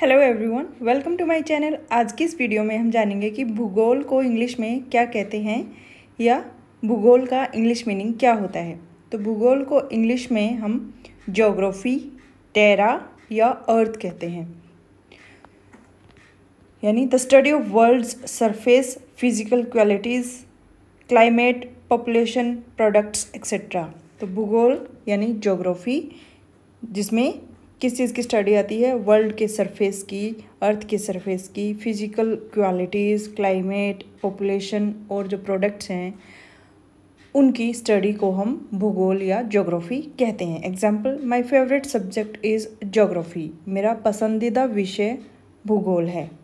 hello everyone welcome to my channel आज की इस वीडियो में हम जानेंगे कि भूगोल को इंग्लिश में क्या कहते हैं या भूगोल का इंग्लिश मीनिंग क्या होता है तो भूगोल को इंग्लिश में हम जोग्राफी टेरा या अर्थ कहते हैं यानी the study of world's surface physical qualities climate population products etcetera तो भूगोल यानी जोग्राफी जिसमें किस चीज़ की स्टडी आती है वर्ल्ड के सरफेस की अर्थ के सरफेस की फिजिकल क्वालिटीज़ क्लाइमेट पॉपुलेशन और जो प्रोडक्ट्स हैं उनकी स्टडी को हम भूगोल या जोग्राफी कहते हैं example my favourite subject is geography मेरा पसंदीदा विषय भूगोल है